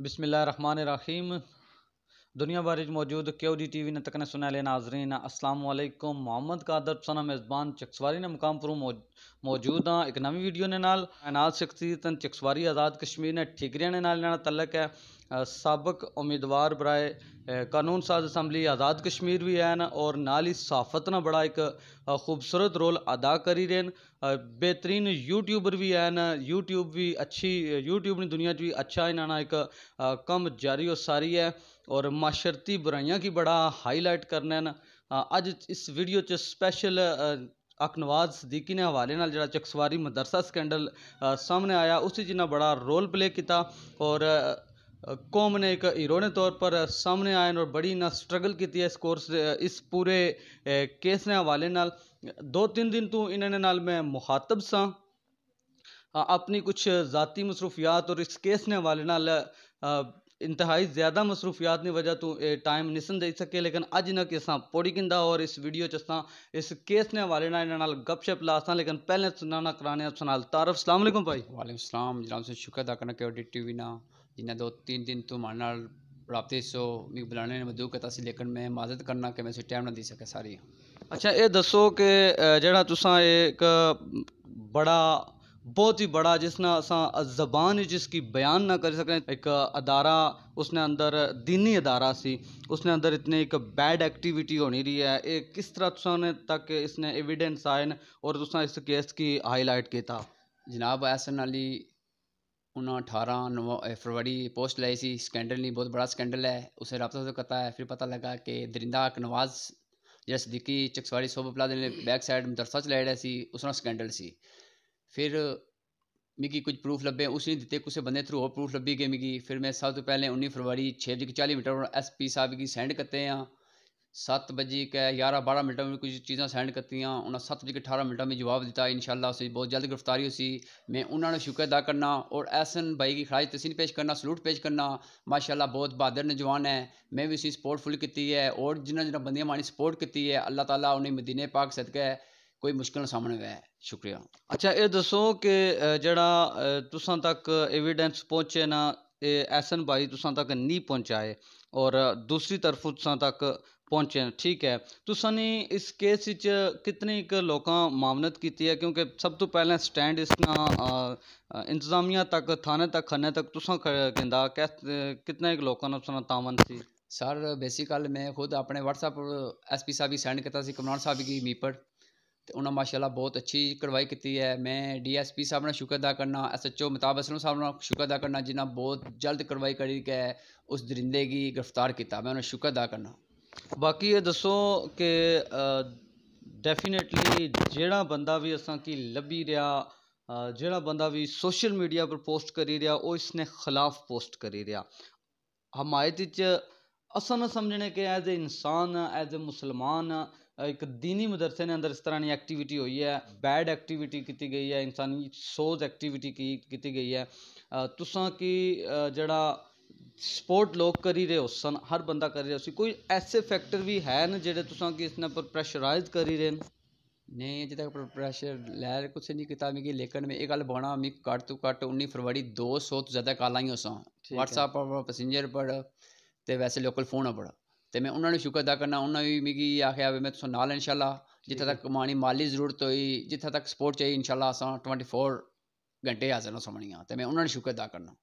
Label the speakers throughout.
Speaker 1: रहमान रहीम दुनिया भर मौजूद क्यू डी टी वी ने तक ले नाजरीन असलम मोहम्मद कादर सना मेज़बान चकसवारी ने मुकाम पर मौजूद हाँ एक नवी वीडियो ने नाल अनाज शख्सियत चकसवारी आज़ाद कश्मीर ने ठीकरिया ने नाल तलक है सबक उम्मीदवार बराए कानून साज असम्बली आज़ाद कश्मीर भी हैं और नाल ही सहाफत ना बड़ा एक खूबसूरत रोल अदा करी रहे हैं बेहतरीन यूट्यूबर भी हैं यूट्यूब भी अच्छी यूट्यूब ने दुनिया भी अच्छा इन्होंने एक कम जारी और सारी है और माशरती बुराइया की बड़ा हाईलाइट करने अज इस वीडियो च स्पैशल अकनवाज सदीकी ने हवाले ना जरा चकसवारी मदरसा स्कैंडल सामने आया उसी जिन्हें बड़ा रोल प्ले किया और कॉम ने एक हीरो ने तौर पर सामने आए और बड़ी ना स्ट्रगल की इस कोर्स इस पूरे केस ने हवाले नाल दो तीन दिन तो इन्होंने नाल मैं मुखातब सा अपनी कुछ ज़ाती मसरूफियात और इस केस ने हवाले नाल इंतहाई ज़्यादा मसरूफियात की वजह तू टाइम निसन दे सके लेकिन अज इन्हें असा पौड़ी किंदा और इस वीडियो चाह इस केस ने हवाले ना इन्होंने गपशप सा लेकिन पहले सुनाना कराने तारफ सलामकुम भाई वाले जनाब से शुक्र अदा करना कि ऑडिट टीवी ना
Speaker 2: जिन्हें दो तीन दिन तू मारे नाल सो मैं बुलाने ने मदूक कीता सी लेकिन मैं माजत करना
Speaker 1: कि मैं उस टाइम ना दे सके सारी अच्छा ये दसो कि जरा तुसा एक बड़ा बहुत ही बड़ा जिसने अस जबान जिसकी बयान ना कर सकें एक अदारा उसने अंदर दीनी अदारा सी उसने अंदर इतनी एक बैड एक्टिविटी होनी रही है ये किस तरह तुमने तक इसने एविडेंस आए न और तुसा इस केस की हाईलाइट किया जनाब ऐसा नाली उन्हें अठारह नव
Speaker 2: फरवरी पोस्ट लाई सी स्कैंडल नहीं बहुत बड़ा स्कैंडल है उसे रबता से करता है फिर पता लगा कि दरिंदा नवाज ਜਿਹੜਾ ਸਦੀਕੀ ਚਕਸਵਾਰੀ ਸੋਭ ਪਲਾਜ਼ੇ ਨੇ ਬੈਕ ਸਾਈਡ ਮਦਰਸਾ ਚਲਾਇਆ ਰਿਹਾ ਸੀ ਉਸ ਨਾਲ ਸਕੈਂਡਲ ਸੀ ਫਿਰ ਮਿਗੀ ਕੁਝ ਪ੍ਰੂਫ ਲੱਭੇ ਉਸ ਨੇ ਦਿੱਤੇ ਕਿਸੇ ਬੰਦੇ ਥਰੂ ਹੋਰ ਪ੍ਰੂਫ ਲੱਭੀ ਕਿ ਮਿਗੀ ਫਿਰ ਮੈਂ ਸਭ ਤੋਂ ਪਹਿਲੇ 19 ਫਰਵਰੀ 6:40 ਮੀਟਰ ਐਸਪੀ ਸਾਹਿਬ ਕੀ ਸੈਂਡ ਕਰਤੇ ਆ सत्त बजे के ग्यारह बारह मिनटों में कुछ चीज़ा सेंड करतियाँ उन्हें सत्त बजे अठारह मिनटों में जवाब दिता इन शाला बहुत जल्द गिरफ्तारी हुई मैं उन्होंने शुक्र अदा करना और एसन भाई की खराज तसीन पेश करना सलूट पेश करना माशाला बहुत बहादुर नौजवान है मैं भी उसकी सपोर्ट फुल की है और जिन्हें जिन्हें बंद माने सपोर्ट की है अल्लाह तला उन्हें मदीने पाक सदकै कोई मुश्किल सामने हुआ है शुक्रिया
Speaker 1: अच्छा ये दसो कि जरा तक एविडेंस पहुंचे ना एहसन भाई तक नहीं पहुंचाए ਔਰ ਦੂਸਰੀ ਤਰਫ ਤੁਸਾਂ ਤੱਕ ਪਹੁੰਚੇ ਠੀਕ ਹੈ ਤੁਸਾਂ ਨੇ ਇਸ ਕੇਸ ਵਿੱਚ ਕਿਤਨੇ ਕ ਲੋਕਾਂ ਮਾਮਨਤ ਕੀਤੀ ਹੈ ਕਿਉਂਕਿ ਸਭ ਤੋਂ ਪਹਿਲਾਂ ਸਟੈਂਡ ਇਸ ਨਾ ਇੰਤਜ਼ਾਮੀਆ ਤੱਕ ਥਾਣੇ ਤੱਕ ਖੰਨੇ ਤੱਕ ਤੁਸਾਂ ਕਹਿੰਦਾ ਕਿਤਨੇ ਕ ਲੋਕਾਂ ਨੂੰ ਤੁਸਾਂ ਤਾਮਨ ਸੀ
Speaker 2: सर बेसिकल मैं खुद अपने व्हाट्सअप एस पी साहब की सेंड करता सी कमरान साहब की मीपट उन्हें माशाला बहुत अच्छी कार्रवाई की है मैं डी एस पी साहब ने शुक्र अदा करना एस एच ओ मुताब असलम साहब ना शुक्र अदा करना जिन्हें बहुत जल्द कार्रवाई करी के उस दरिंदे की गिरफ्तार किया मैं उन्हें शुक्र अदा करना
Speaker 1: बाकी ये दसो कि डेफिनेटली जड़ा बंदा भी असा की ली रहा जड़ा बंदा भी सोशल मीडिया पर पोस्ट करी रहा वो इसने खिलाफ पोस्ट करी रहा हमायत असन समझने के एज ए इंसान एज ए मुसलमान ਇੱਕ دینی ਮਦਰਸੇ ਦੇ ਅੰਦਰ ਇਸ ਤਰ੍ਹਾਂ ਦੀ ਐਕਟੀਵਿਟੀ ਹੋਈ ਹੈ ਬੈਡ ਐਕਟੀਵਿਟੀ ਕੀਤੀ ਗਈ ਹੈ ਇਨਸਾਨੀ सोज ਐਕਟੀਵਿਟੀ की की गई है तुसा कि जड़ा ਸਪੋਰਟ ਲੋਕ ਕਰੀ ਰਹੇ ਹੋ ਸਨ ਹਰ ਬੰਦਾ ਕਰ ਰਿਹਾ ਸੀ ਕੋਈ ਐਸੇ ਫੈਕਟਰ ਵੀ ਹੈ ਨਾ ਜਿਹੜੇ ਤੁਸੀਂ ਕਿ ਇਸ ਨਾਲ ਪਰ ਪ੍ਰੈਸ਼ਰਾਈਜ਼ ਕਰੀ ਰਹੇ
Speaker 2: ਨਹੀਂ ਅਜੇ ਤੱਕ ਪ੍ਰੈਸ਼ਰ ਲੈ ਕੁਛ ਨਹੀਂ ਕੀਤਾ ਮੈਂ ਕਿ ਲੇਕਿਨ ਮੈਂ ਇਹ ਗੱਲ ਬੋਣਾ ਮੈਂ ਘੱਟ ਤੋਂ ਘੱਟ 19 ਫਰਵਰੀ 200 ਤੋਂ ਜ਼ਿਆਦਾ ਕਾਲਾਂ ਹੀ ਹੋਸਾਂ WhatsApp ਪਰ ਪੈਸੇਂਜਰ ਪਰ ਤੇ ਵੈਸੇ ਲੋਕਲ ਫੋਨ ਪਰ ते में उ'ना दा शुक्र अदा करना उ'नें बी मिगी आखेआ में तुसें नाल ऐ इंशाल्लाह जित्थै तक माली माली जरूरत होई जित्थै तक स्पोर्ट चाहिदी इंशाल्लाह असां ट्वेंटी फोर घैंटे हाजिर समां ते में उ'ना दा शुक्र अदा करना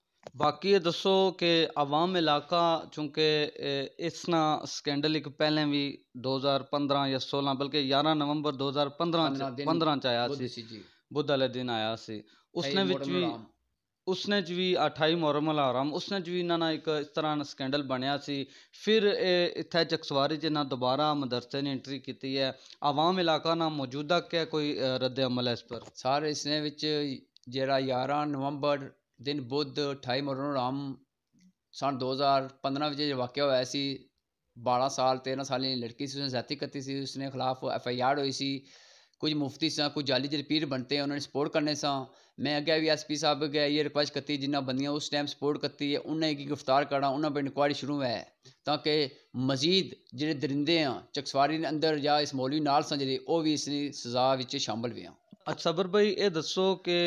Speaker 1: बाकी एह् दस्सो कि अवाम इलाका चूंकि इस ना स्कैंडल इक पैह्लें बी दो हज़ार पंदरां जां सोलां बल्कि ञारां नवंबर दो हज़ार पंदरां पंदरां च आया बुध आह्ले दिन आया सी उसने बिच्च बी ਉਸਨੇ 'ਚ ਵੀ 28 ਮੁਹਰਮ ਹਰਾਮ ਉਸਨੇ 'ਚ ਵੀ ਇਹਨਾਂ ਨਾਲ ਇੱਕ ਇਸ ਤਰ੍ਹਾਂ ਦਾ ਸਕੈਂਡਲ ਬਣਿਆ ਸੀ ਫਿਰ ਇੱਥੇ ਚਕਸਵਾਰੀ ਜਿਨ੍ਹਾਂ ਦੁਬਾਰਾ ਮਦਰਸੇ ਨੇ ਐਂਟਰੀ ਕੀਤੀ ਹੈ ਆਵਾਮ ਇਲਾਕਾ ਨਾਲ ਮੌਜੂਦਾ ਕਿ ਕੋਈ ਰੱਦ ਅਮਲ ਹੈ ਇਸ ਪਰ ਸਾਰੇ ਇਸਨੇ ਵਿੱਚ ਜਿਹੜਾ 11 ਨਵੰਬਰ ਦਿਨ ਬੁੱਧ 28 ਮੁਹਰਮ ਹਰਾਮ
Speaker 2: ਸਨ 2015 ਵਿੱਚ ਜੋ ਵਾਕਿਆ ਹੋਇਆ ਸੀ 12 ਸਾਲ 13 ਸਾਲ ਦੀ ਲੜਕੀ ਸੀ ਉਸਨੇ ਜ਼ਿਆਤੀ ਕੀਤੀ ਸੀ ਉਸਨੇ ਖਿਲਾਫ ਐਫ ਆਈ ਆਰ ਹੋਈ ਸੀ कुछ मुफ्ती सा कुछ जाली जेह्ड़े पीर बनते हैं उन्होंने सपोर्ट करने सा मैं अग्गें बी एस पी साहब अगर ये रिक्वेस्ट कीती जिन्हें बंदियां उस टाइम सपोर्ट कीती है उन्हें गिरफ्तार करा उन्होंने पर इंक्वायरी शुरू ऐ ताकि मजीद जेह्ड़े दरिंदे हैं चकसवारी अंदर जां इस मौलवी नाल सां जेह्ड़े ओह् इस सजा शामिल भी हाँ
Speaker 1: अच्छा सबर भाई एह् दसो कि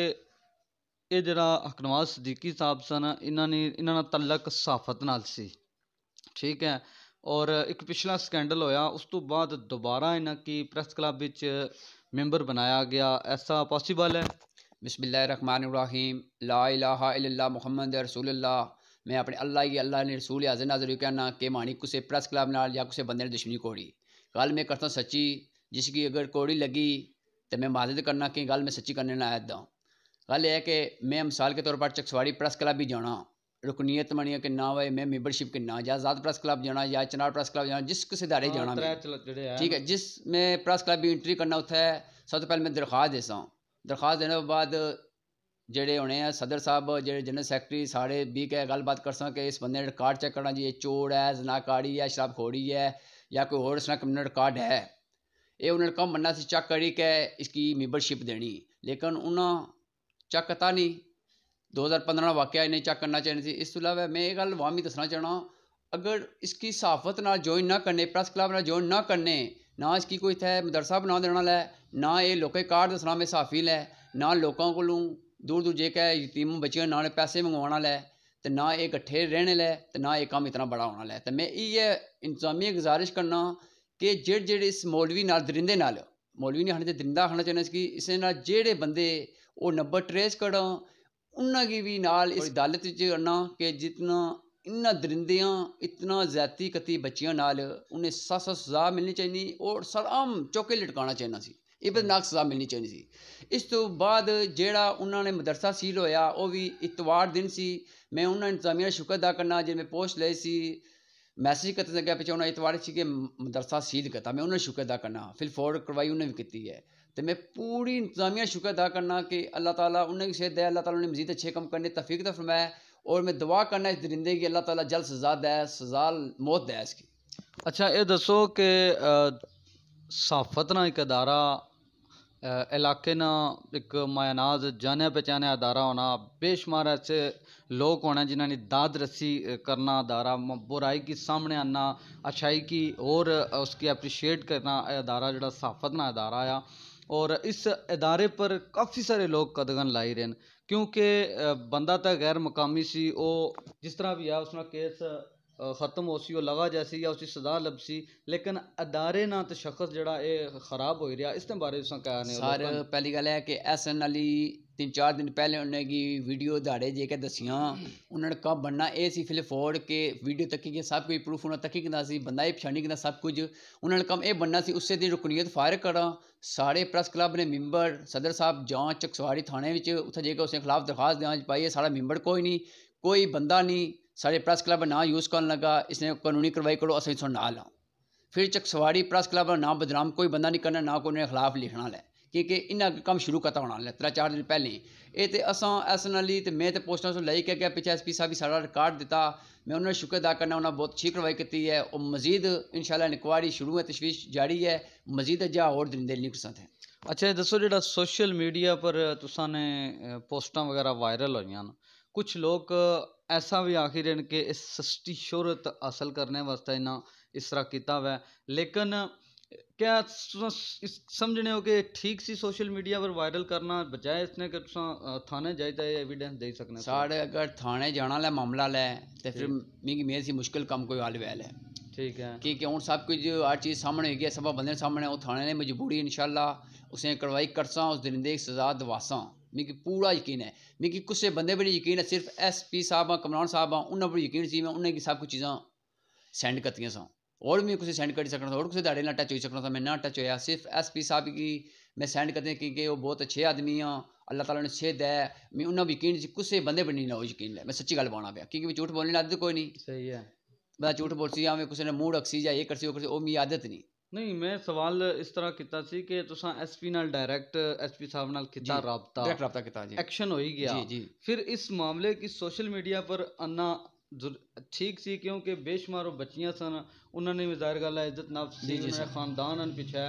Speaker 1: ये जरा हकनवाज सदीकी साहब सन इन्होंने ने इन्हां साफत न ठीक है और एक पिछला स्कैंडल ਇੱਕ उस ਸਕੈਂਡਲ ਹੋਇਆ ਉਸ ਤੋਂ ਬਾਅਦ ਦੁਬਾਰਾ ਇਹਨਾਂ मेंबर बनाया गया ऐसा पॉसिबल है बसमीम ला मुहमद रसूल
Speaker 2: मैं अपने अल्लाह की अल्लाह ने रसूल हाजिर नाजर कहना कि माणी कुछ प्रेस क्लब नाल या कुछ बंदे ने दुश्मनी कोड़ी गल मैं करता सच्ची जिसकी अगर कोड़ी लगी तो मैं मदद करना कि गल मैं सच्ची करने ना आया गल यह है कि मैं मिसाल के तौर पर चकसवाड़ी प्रेस क्लब भी जाना रुकनीत मनिया किन्ना मैं में मैंबरशिप कि जां आजाद प्रेस क्लब जाना या चनार प्रेस क्लब जाना जिस किसी दायरे जाना
Speaker 1: हाँ, ठीक है
Speaker 2: जिस में प्रेस क्लब भी इंट्री करना उत्थे सब तो पहले मैं दरखास्त देसा दरखास्त देने के बाद जेह्ड़े होने हैं सदर साहब जेह्ड़े जनरल सैकटरी सारे भी कह गलबात कर सकां कि इस बंद ने रिकॉर्ड चेक करना जी ये चोर है जनाकारी है शराबखोरी है या कोई होर इसना क्रिमिनल रिकार्ड है ये उन्होंने कम मन्ना से चेक करी के इसकी मेंबरशिप देनी लेकिन उन्होंने चेक करता नहीं दो हजार पंद्रह वाकया इन्हें चेक करना चाहिए सी इस तू अलावा मैं ये गल वामी दस्सना चाहना अगर इसकी सहाफत ना ज्वाइन ना करने प्रेस क्लब ना ज्वाइन ना करने ना इसकी कोई इतने मदरसा बना देना है ना ये लोकें कार्ड दसना में साफी लै ना लोगों को दूर दूर जेका यतीम बच्चियों ना उन्हें पैसे मंगवाना है तो ना ये कट्ठे रहने लै तो ना ये कम इतना बड़ा होना है तो मैं इयै इंतजामिया गुजारिश करना कि जेह्ड़े जेह्ड़े इस मौलवी नाल दरिंदे नाल मौलवी नहीं आखना चाहिए दरिंदा आखना चाहना इसकी इस जेह्ड़े बंदे वो नंबर ट्रेस करो ਉਹਨਾਂ ਕੀ ਵੀ ਨਾਲ ਇਸ अदालत ਚ आना ਕਿ ਜਿਤਨਾ ਇਹਨਾਂ ਦਰਿੰਦਿਆਂ ਇਤਨਾ ਜ਼ਿਆਤੀ ਕਤੀ ਬੱਚਿਆਂ ਨਾਲ ਉਹਨੇ ਸਸ ਸਜ਼ਾ ਮਿਲਣੀ ਚਾਹੀਦੀ ਔਰ ਸਰਾਮ ਚੋਕੇ ਲਟਕਾਉਣਾ ਚਾਹੀਦਾ ਸੀ ਨਾਕ ਸਜ਼ਾ ਮਿਲਣੀ ਚਾਹੀਦੀ ਸੀ ਇਸ ਤੋਂ ਬਾਅਦ ਜਿਹੜਾ ਉਹਨਾਂ ਨੇ ਮਦਰਸਾ ਸੀਲ ਹੋਇਆ ਉਹ ਵੀ ਇਤਵਾਰ ਦਿਨ ਸੀ ਮੈਂ ਉਹਨਾਂ ਇੰਤਜ਼ਾਮੀਆਂ ਸ਼ੁਕਰ ਦਾ ਕਰਨਾ ਜਿਵੇਂ ਪੋਸਟ ਲਈ ਸੀ मैसेज करते जगह पिछले उन्हें इतवार से मदरसा सील करता मैं उन्हें शुक्र अदा करना फिर फौरड करवाई उन्हें भी की है तो मैं पूरी इंतजामिया शुक्र अदा करना कि अल्लाह ताला उन्हें सेहत दे अल्लाह ताला उन्हें मजीद अच्छे कम करने तफीक तो फरमाया और मैं दुआ करना इस दरिंदे की अल्लाह ताला जल्द सजा दे सजा मौत दे इसकी
Speaker 1: अच्छा ये दसो कि साफत ना एक अदारा इलाके ना एक मायनाज जाने पहचाने अदारा होना बेशुमार ऐसे लोग होने जिन्होंने दाद रसी करना अदारा बुराई की सामने आना अच्छाई की और उसकी अप्रिशिएट करना अदारा जो सहाफत ना अदारा आया और इस अदारे पर काफ़ी सारे लोग कदगन लाई रहे हैं क्योंकि बंदा तो गैर मुकामी सी वो जिस तरह भी है उसका केस ਖਤਮ ਹੋ ਸੀ ਉਹ ਲਗਾ ਜੈਸੀ ਜਾਂ ਉਸ ਦੀ ਸਜ਼ਾ ਲਬ ਸੀ ਲੇਕਿਨ ادارے ਨਾਲ ਤੇ ਸ਼ਖਸ ਜਿਹੜਾ ਇਹ ਖਰਾਬ ਹੋ ਰਿਹਾ ਇਸ ਦੇ ਬਾਰੇ ਤੁਸੀਂ ਕਹਿਆ ਨੇ ਸਰ
Speaker 2: ਪਹਿਲੀ ਗੱਲ ਇਹ ਹੈ ਕਿ ਐਸ ਐਨ ਅਲੀ 3-4 ਦਿਨ ਪਹਿਲੇ ਉਹਨੇ ਕੀ ਵੀਡੀਓ ਧਾੜੇ ਜੇ ਕੇ ਦਸੀਆਂ ਉਹਨਾਂ ਨੇ ਕਬ ਬੰਨਾ ਇਹ ਸੀ ਫਿਲ ਫੋੜ ਕੇ ਵੀਡੀਓ ਤੱਕ ਕੇ ਸਭ ਕੋਈ ਪ੍ਰੂਫ ਉਹਨਾਂ ਤੱਕ ਹੀ ਕਿੰਦਾ ਸੀ ਬੰਦਾ ਇਹ ਪਛਾਣੀ ਕਿੰਦਾ ਸਭ ਕੁਝ ਉਹਨਾਂ ਨੇ ਕੰਮ ਇਹ ਬੰਨਾ ਸੀ ਉਸੇ ਦੀ ਰੁਕਨੀਅਤ ਫਾਇਰ ਕਰਾਂ ਸਾਰੇ ਪ੍ਰੈਸ ਕਲੱਬ ਨੇ ਮੈਂਬਰ ਸਦਰ ਸਾਹਿਬ ਜਾਂ ਚਕਸਵਾੜੀ ਥਾਣੇ ਵਿੱਚ ਉੱਥੇ ਜੇ ਕੇ ਉਸੇ ਖਿਲਾਫ ਦਰਖਾਸਤ ਦਿਆਂ ਪਾਈਏ ਸਾਡਾ ਮੈਂਬਰ ਕੋਈ ਨਹੀਂ ਕੋਈ ਬੰਦਾ ਨਹੀਂ साढ़े प्रेस क्लब ना यूज़ करने लगा इसने कानूनी कार्रवाई करो असं सुन ना लाओ फिर चकसवाड़ी प्रेस क्लब ना बदनाम कोई बंदा नहीं करना ना कोई उन्हें खिलाफ लिखना है क्योंकि इन्ना कम शुरू करता होना लै त्रै चार दिन पहले ये तो असा एसन अली तो मैं तो पोस्टर तो लाई के पिछले एस पी साहब भी सारा रिकार्ड दिता मैं उन्होंने शुक्र अदा करना उन्हें बहुत अच्छी कार्रवाई की है और मजीद इंशाला इंक्वायरी शुरू है तशवीश जारी है मजीद अजा होर दिन दिल नहीं कुछ
Speaker 1: अच्छा दसो जो सोशल मीडिया पर तुसा ने पोस्टा वगैरह वायरल हो कुछ लोग ऐसा भी आखिर कि इस सृष्टि शोहरत हासिल करने वास्ते इन्ना इस तरह किया हुआ लेकिन क्या समझने हो कि ठीक सी सोशल मीडिया पर वायरल करना बजाय इसने कि थाने जाए तो एविडेंस दे सकना साढ़े
Speaker 2: अगर थाने जाना ले मामला ले तो फिर मेरे सी मुश्किल कम कोई हल वैल है ठीक है कि हूँ सब कुछ हर चीज़ सामने होगी सब बंदे सामने वो थाने ने मजबूरी इनशाला उसने कार्रवाई करसा उस दिन की सजा दवासा मिगी पूरा यकीन है मिगी कुसै बंदे पर यकीन है सिर्फ एस पी साहब हाँ कमरान साहब उन्होंने पर यकीन सी मैं उ'नेंगी सब कुछ चीज़ां सेंड कीतियां सौ और में कुछ सेंड करी सकना था और कुछ दाड़े ना टच होई सकना था मैं ना टच होया सिर्फ एस पी साहब की मैं सेंड करते क्योंकि वो बहुत अच्छे आदमी हाँ अल्लाह ताला ने सेहत है मैं उन्हें यकीन कुसै बंदे पर नहीं ना यकीन ले मैं सच्ची गल पाना पे क्योंकि मैं झूठ बोलने आदत कोई नहीं सही है मैं झूठ बोलती हाँ मैं कुछ ने मूड अक्सी या ये करसी वो करसी वो मेरी आदत नहीं
Speaker 1: ਨਹੀਂ ਮੈਂ ਸਵਾਲ ਇਸ ਤਰ੍ਹਾਂ ਕੀਤਾ ਸੀ ਕਿ ਤੁਸੀਂ ਐਸਪੀ ਨਾਲ ਡਾਇਰੈਕਟ ਐਸਪੀ ਸਾਹਿਬ ਨਾਲ ਕੀਤਾ ਰਾਬਤਾ ਡਾਇਰੈਕਟ ਰਾਬਤਾ ਕੀਤਾ ਜੀ ਐਕਸ਼ਨ ਹੋਈ ਗਿਆ ਜੀ ਜੀ फिर इस मामले की सोशल मीडिया पर आना ठीक सी क्योंकि बेशुमार बच्चियां सन उन्होंने भी जाहिर गल है इज्जत नफ्स सी उन्होंने खानदान पिछे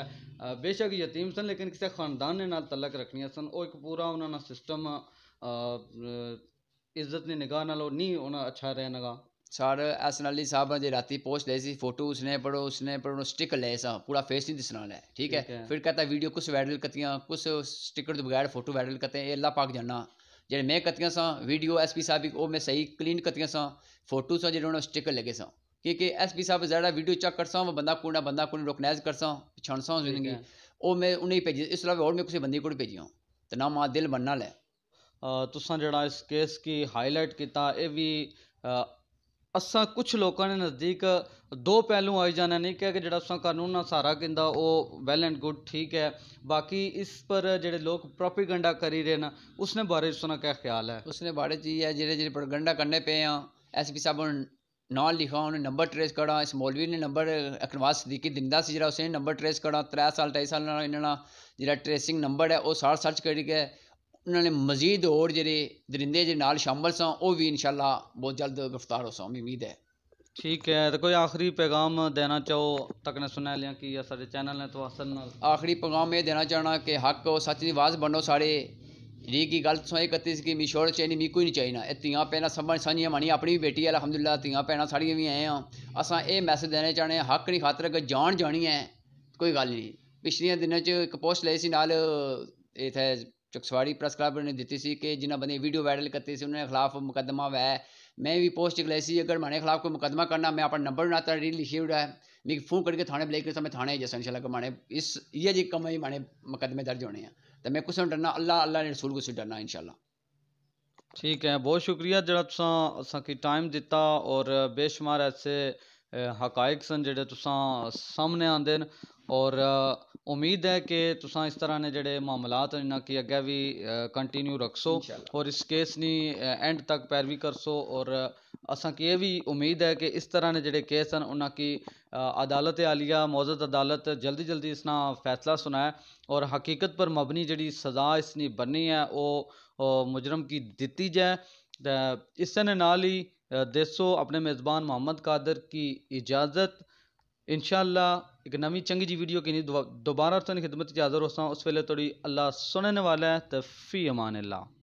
Speaker 1: बेशक यतीम सन लेकिन किसी खानदान ने नाल तलक रखनिया सन और एक पूरा उन्होंने सिस्टम इज्जत ने निगाह नाल नहीं होना अच्छा रहनागा
Speaker 2: ਸਰ ਐਸਐਨਐਲ ਸਾਹਿਬਾਂ ਦੇ ਰਾਤੀ ਪੋਸਟ ਲਈ ਸੀ ਫੋਟੋ ਉਸਨੇ ਪੜੋ ਉਸਨੇ ਪੜੋ ਸਟਿਕ ਲਏ ਸਾਂ ਪੂਰਾ ਫੇਸ ਨਹੀਂ ਦਿਸਣਾ ਲੈ ਠੀਕ ਹੈ ਫਿਰ ਕਹਤਾ ਵੀਡੀਓ ਕੁਛ ਵਾਇਰਲ ਕਤੀਆਂ ਕੁਛ ਸਟਿਕਰ ਤੋਂ ਬਗੈਰ ਫੋਟੋ ਵਾਇਰਲ ਕਤੇ ਇਹ ਅੱਲਾ ਪਾਕ ਜਾਣਾ ਜੇ ਮੈਂ ਕਤੀਆਂ ਸਾ ਵੀਡੀਓ ਐਸਪੀ ਸਾਹਿਬ ਇੱਕ ਉਹ ਮੈਂ ਸਹੀ ਕਲੀਨ ਕਤੀਆਂ ਸਾ ਫੋਟੋ ਸਾਂ ਜਿਹੜੇ ਉਹਨਾਂ ਸਟicker ਲਗੇ ਸਾਂ ਕਿ ਐਸਪੀ ਸਾਹਿਬ ਜਿਹੜਾ ਵੀਡੀਓ ਚੈੱਕ ਕਰਸਾਂ ਉਹ ਬੰਦਾ ਕੋਣਾ ਬੰਦਾ ਕੋਣੀ ਰੋਕਨਾਈਜ਼ ਕਰਸਾਂ ਪਛਾਣ ਸਾਂ ਜ਼ਿੰਦਗੀ ਉਹ ਮੈਂ ਉਹਨੇ ਹੀ ਭੇਜੀ ਇਸ ਤਰ੍ਹਾਂ ਹੋਰ ਮੈਂ ਕਿਸੇ ਬੰਦੀ ਕੋਲ ਭੇਜੀ ਭੇਜੀਆਂ ਤੇ ਨਾ
Speaker 1: ਮਾ ਦਿਲ ਬੰਨਣਾ ਲੈ ਤੁਸਾਂ ਜਿਹੜਾ ਇਸ ਕੇਸ ਕੀ ਹਾਈਲਾਈਟ ਕੀਤਾ ਇਹ ਵੀ ਅਸਾਂ ਕੁਝ ਲੋਕਾਂ ਦੇ ਨਜ਼ਦੀਕ ਦੋ ਪਹਿਲੂ ਆਈ ਜਾਣਾ ਨਹੀਂ ਕਿ ਜਿਹੜਾ ਅਸਾਂ ਕਾਨੂੰਨ ਨਾਲ ਸਾਰਾ ਕਹਿੰਦਾ ਉਹ ਵੈਲ ਐਂਡ ਗੁੱਡ ਠੀਕ ਹੈ ਬਾਕੀ ਇਸ ਪਰ ਜਿਹੜੇ ਲੋਕ ਪ੍ਰੋਪਗੈਂਡਾ ਕਰੀ ਰਹੇ ਨਾ ਉਸਨੇ ਬਾਰੇ ਸੁਣਾ ਕਿਆ ਖਿਆਲ ਹੈ ਉਸਨੇ ਬਾਰੇ ਜੀ ਹੈ ਜਿਹੜੇ ਜਿਹੜੇ ਪ੍ਰੋਪਗੈਂਡਾ ਕਰਨੇ ਪਏ ਆ
Speaker 2: ਐਸਪੀ ਸਾਹਿਬ ਨੂੰ ਨਾਲ ਲਿਖਾ ਉਹਨੇ ਨੰਬਰ ਟ੍ਰੇਸ ਕਰਾ ਇਸ ਮੌਲਵੀ ਨੇ ਨੰਬਰ ਅਕਨਵਾਸ ਸਦੀਕੀ ਦਿੰਦਾ ਸੀ ਜਿਹੜਾ ਉਸਨੇ ਨੰਬਰ ਟ੍ਰੇਸ ਕਰਾ 3 ਸਾਲ 2 ਸਾਲ ਨਾਲ ਇਹਨਾਂ ਨਾਲ ਜਿਹੜਾ ਟ੍ਰੇਸਿੰਗ ਨੰਬਰ ਹੈ ਉਹ ਸਾਰ ਸਰਚ ਕਰੀ ਗਿਆ ਉਹਨਾਂ मजीद और ਹੋਰ दरिंदे ਦਰਿੰਦੇ शामिल ਨਾਲ ਸ਼ਾਮਲ ਸਨ ਉਹ ਵੀ ਇਨਸ਼ਾਅੱਲਾ ਬਹੁਤ ਜਲਦ
Speaker 1: ਗ੍ਰਿਫਤਾਰ है ठीक है ਹੈ ਠੀਕ ਹੈ ਤੇ ਕੋਈ ਆਖਰੀ ਪੈਗਾਮ ਦੇਣਾ ਚਾਹੋ ਤੱਕ ਨੇ ਸੁਣਿਆ ਲਿਆ ਕਿ ਸਾਡੇ ਚੈਨਲ ਨੇ ਤਵਾਸਲ ਨਾਲ
Speaker 2: ਆਖਰੀ ਪੈਗਾਮ ਇਹ ਦੇਣਾ ਚਾਹਣਾ ਕਿ ਹੱਕ ਹੋ ਸੱਚ की गल तुसें कत्ती सी मी शोर चाहिए मी कोई नहीं चाहिए एह् धियां भैनां सब साढ़ियां मानी अपनी भी बेटी ऐ अलहमदुल्ला धियां भैन साढ़ियां भी आए हैं असां यह मैसेज देना चाह्ने हक नहीं खातर अगर जान जानी है कोई गल नहीं पिछलिया दिनों एक पोस्ट लाई सी नाल चकसवाड़ी प्रेस क्लब ने दी सी कि जिन्हें बंद वीडियो वायरल करती सी उन्होंने खिलाफ मुकदमा हुआ है मैं भी पोस्ट गई सी अगर मैंने खिलाफ कोई मुकदमा करना मैं अपना नंबर बनाता रील लिखी हुआ है मैं फोन करके थाने बुलाई करता मैं थाने जैसा इंशाल्लाह माने इस ये जी कम ही माने मुकदमे दर्ज होने हैं तो मैं कुछ डरना अल्लाह अल्लाह
Speaker 1: ने रसूल कुछ डरना इंशाल्लाह ठीक है बहुत शुक्रिया जरा तुसा असा टाइम दिता और बेशुमार ऐसे हकायक सन जेह्ड़े तुसां आते हैं और उम्मीद है कि तुम इस तरह ने जोड़े मामलात इनकी अगर भी अग्गें बी कंटिन्यू रखसो इस केस दी एंड तक पैरवी और होर की यह भी उम्मीद है कि इस तरह ने जोड़े केस हैं उन्होंने अदालत आलिया मौजूद अदालत जल्दी जल्दी ना फैसला सुनाए और हकीकत पर मबनी जी सजा इसनी बनी है वह मुजरम की दिती जाए इस ही देसो अपने मेज़बान मोहम्मद कादर की इजाज़त इन एक नवी चंगी जी वीडियो की दोबारा तो खिदमत हाज़िर होसा उस वे थोड़ी अल्लाह सुनने वाला है तो फ़ी अमान ला